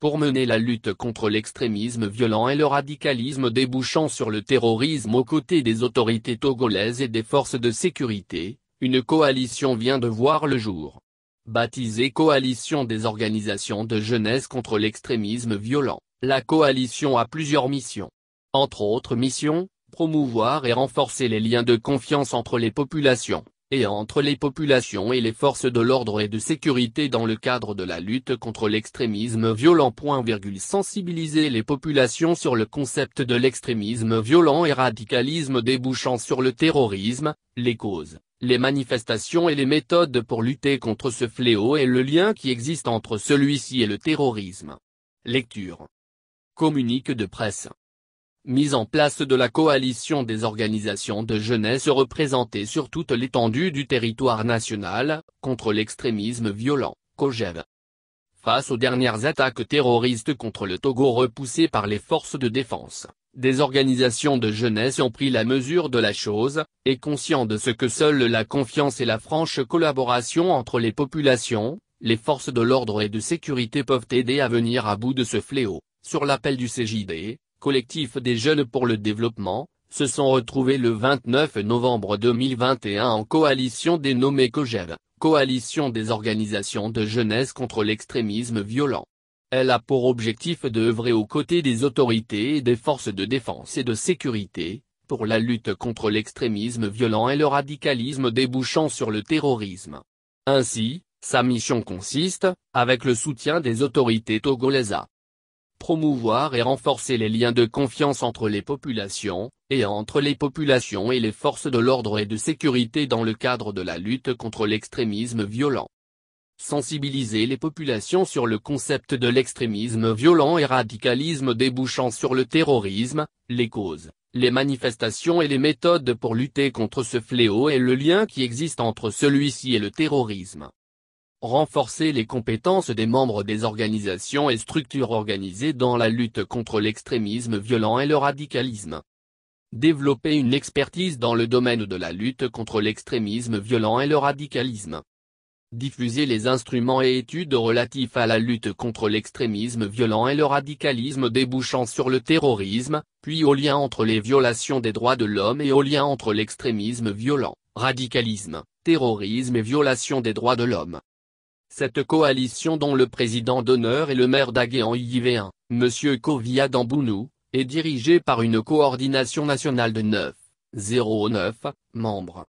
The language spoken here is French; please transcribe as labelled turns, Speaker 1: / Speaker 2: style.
Speaker 1: pour mener la lutte contre l'extrémisme violent et le radicalisme débouchant sur le terrorisme aux côtés des autorités togolaises et des forces de sécurité, une coalition vient de voir le jour. Baptisée Coalition des organisations de jeunesse contre l'extrémisme violent, la coalition a plusieurs missions. Entre autres missions, promouvoir et renforcer les liens de confiance entre les populations, et entre les populations et les forces de l'ordre et de sécurité dans le cadre de la lutte contre l'extrémisme violent. Sensibiliser les populations sur le concept de l'extrémisme violent et radicalisme débouchant sur le terrorisme, les causes, les manifestations et les méthodes pour lutter contre ce fléau et le lien qui existe entre celui-ci et le terrorisme. Lecture. Communique de presse. Mise en place de la coalition des organisations de jeunesse représentées sur toute l'étendue du territoire national, contre l'extrémisme violent, Face aux dernières attaques terroristes contre le Togo repoussées par les forces de défense, des organisations de jeunesse ont pris la mesure de la chose, et conscient de ce que seule la confiance et la franche collaboration entre les populations, les forces de l'ordre et de sécurité peuvent aider à venir à bout de ce fléau, sur l'appel du CJD, collectif des jeunes pour le développement, se sont retrouvés le 29 novembre 2021 en coalition dénommée COGEV, Coalition des organisations de jeunesse contre l'extrémisme violent. Elle a pour objectif de œuvrer aux côtés des autorités et des forces de défense et de sécurité, pour la lutte contre l'extrémisme violent et le radicalisme débouchant sur le terrorisme. Ainsi, sa mission consiste, avec le soutien des autorités togolaises, promouvoir et renforcer les liens de confiance entre les populations, et entre les populations et les forces de l'ordre et de sécurité dans le cadre de la lutte contre l'extrémisme violent. Sensibiliser les populations sur le concept de l'extrémisme violent et radicalisme débouchant sur le terrorisme, les causes, les manifestations et les méthodes pour lutter contre ce fléau et le lien qui existe entre celui-ci et le terrorisme renforcer les compétences des membres des organisations et structures organisées dans la lutte contre l'extrémisme violent et le radicalisme. Développer une expertise dans le domaine de la lutte contre l'extrémisme violent et le radicalisme. Diffuser les instruments et études relatifs à la lutte contre l'extrémisme violent et le radicalisme débouchant sur le terrorisme, puis au lien entre les violations des droits de l'homme et au lien entre l'extrémisme violent, radicalisme, terrorisme et violation des droits de l'homme. Cette coalition dont le président d'honneur est le maire d'Aguéan 1 M. Kovia Dambounou, est dirigée par une coordination nationale de 9, membres.